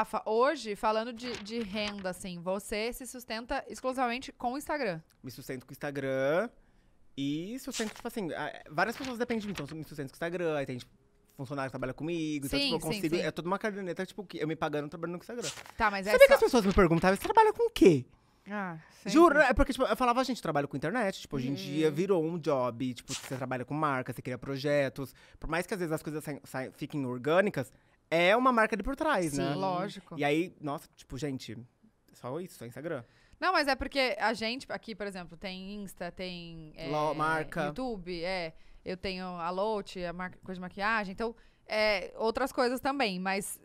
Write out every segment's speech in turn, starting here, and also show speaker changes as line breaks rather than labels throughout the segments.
Rafa, hoje, falando de, de renda, assim, você se sustenta exclusivamente com o Instagram?
Me sustento com o Instagram. E sustento, tipo assim, várias pessoas dependem de mim. Então, me sustento com o Instagram, aí tem tipo, funcionário que trabalha comigo. Então, sim, então, tipo, eu consigo. Sim, sim. É toda uma caderneta, tipo, eu me pagando trabalhando no Instagram. Tá, mas é. Sabia só... que as pessoas me perguntavam, ah, você trabalha com o quê? Ah, Juro, é porque tipo, eu falava, gente, trabalho com internet, tipo, hoje em hum. dia virou um job, tipo, você trabalha com marca, você cria projetos. Por mais que às vezes as coisas fiquem orgânicas, é uma marca de por trás, né? Sim. né? Lógico. E aí, nossa, tipo, gente, só isso, só Instagram.
Não, mas é porque a gente aqui, por exemplo, tem Insta, tem é, Lo, marca. YouTube, é. Eu tenho a Lote, a marca, coisa de maquiagem, então é, outras coisas também, mas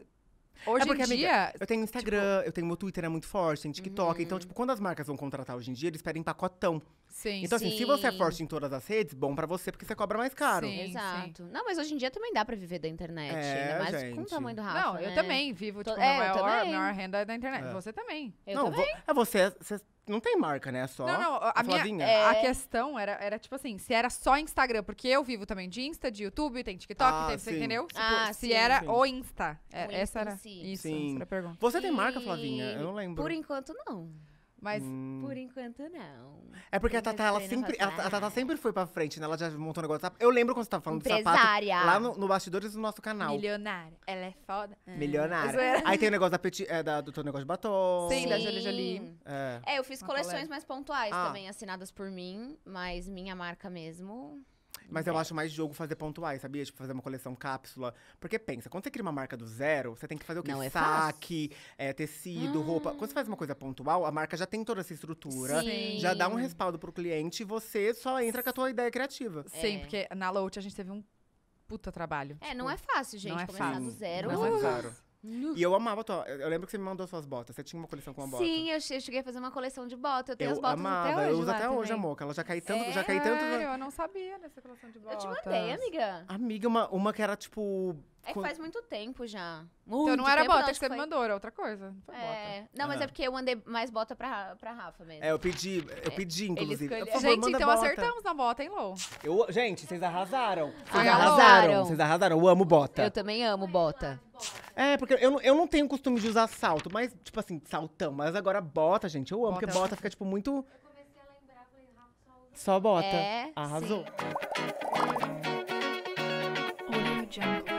é Hoje é porque, em dia. Amiga,
eu tenho Instagram, tipo... eu tenho meu Twitter, é muito forte, tem TikTok. Então, uhum. Então, tipo, quando as marcas vão contratar hoje em dia, eles pedem pacotão.
Sim. Então, assim, se você é forte
em todas as redes, bom pra você, porque você cobra mais caro. Sim, Exato.
Não, mas hoje em dia também dá pra viver da internet. É, ainda mais com o tamanho do Rafa. Não, eu né? também vivo, tipo, é, maior, maior renda da internet. É. Você também. Eu não, também. vo-
é você, você não tem marca, né? É só Não, não, a, minha- sozinha. É. a
questão era, era tipo assim, se era só Instagram, porque eu vivo também de Insta, de YouTube, tem TikTok, Ah, tem, você entendeu? Tipo, Ah, se sim. era Sim. o Insta. É, O essa era. si. Isso, Sim. essa era a pergunta. Você tem marca, Flavinha? Eu não lembro. Por enquanto, não. Mas hum. por enquanto não.
É porque a Tata, ela sempre, a, Tata sempre foi pra frente, né? Ela já montou um negócio. Eu lembro quando você tava falando de sapato. Lá no, no bastidores
do nosso canal. Milionária. Ela é foda. Ah, Milionária. Aí tem o
negócio da, peti, é, da do teu negócio de batom. Sim, Sim. da Jolie Jolie. É. é eu fiz Uma coleções
mais pontuais ah. também, assinadas por mim. Mas minha marca mesmo…
Mas eu tá. acho mais jogo fazer pontuais, sabia? Tipo, fazer uma coleção cápsula. Porque pensa, quando você cria uma marca do zero, você tem que fazer o quê? Não é Saque, é, tecido, hum. roupa. Ah. Quando você faz uma coisa pontual, a marca já tem toda essa estrutura. Sim. Já dá um respaldo pro cliente e você só entra com a tua ideia criativa. Sim, é. porque
na Lout a gente teve um puta trabalho. É, tipo, não é fácil, gente, não é começar fácil. do zero. Não é zero. Uhum. E
eu amava tua. Eu lembro que você me mandou suas botas. Você tinha uma coleção com uma bota. Sim,
eu, cheguei a fazer uma coleção de bota. Eu tenho as botas amava, até hoje. Eu uso lá até hoje
amor. Ela já caiu tanto. Já caiu tanto. eu
não sabia dessa coleção de Eu te mandei, amiga.
Amiga, uma, uma que era tipo.
É que faz muito tempo já. Então, muito Então não era tempo, bota não, que você me mandou, era outra coisa. Não foi é, bota. Não, mas é ah. porque eu mandei mais bota pra, pra Rafa mesmo.
É, eu pedi, eu é, pedi, inclusive. favor, Gente, então bota. acertamos
na bota, hein, Lou?
Eu, gente, vocês arrasaram. Vocês Arrasaram. arrasaram. Vocês arrasaram. Eu amo bota. Eu
também amo bota.
É, porque eu, eu não tenho costume de usar salto, mas, tipo assim, saltão. Mas agora bota, gente. Eu amo, Bota. porque bota fica, tipo, muito. Só bota. É, Arrasou. Audio Jungle.